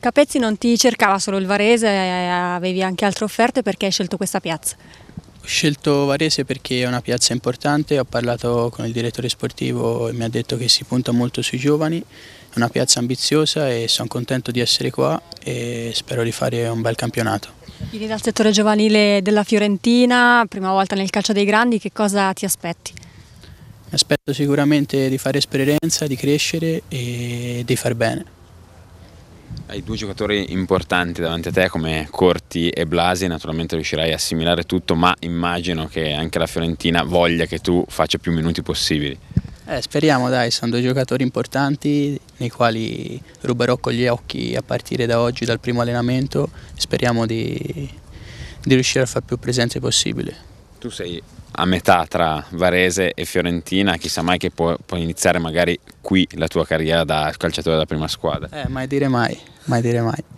Capezzi non ti cercava solo il Varese, eh, avevi anche altre offerte perché hai scelto questa piazza? Ho scelto Varese perché è una piazza importante, ho parlato con il direttore sportivo e mi ha detto che si punta molto sui giovani, è una piazza ambiziosa e sono contento di essere qua e spero di fare un bel campionato. Vieni dal settore giovanile della Fiorentina, prima volta nel calcio dei grandi, che cosa ti aspetti? Mi aspetto sicuramente di fare esperienza, di crescere e di far bene. Hai due giocatori importanti davanti a te come Corti e Blasi, naturalmente riuscirai a assimilare tutto, ma immagino che anche la Fiorentina voglia che tu faccia più minuti possibili. Eh, speriamo dai, sono due giocatori importanti nei quali ruberò con gli occhi a partire da oggi, dal primo allenamento, speriamo di, di riuscire a far più presenze possibile. Tu sei a metà tra Varese e Fiorentina, chissà mai che può, può iniziare magari qui la tua carriera da calciatore della prima squadra. Eh, mai dire mai, mai dire mai.